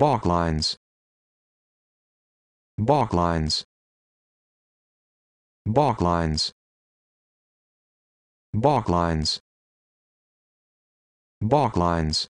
Balk lines. Balk lines. Balk lines. Balk lines. Balk lines.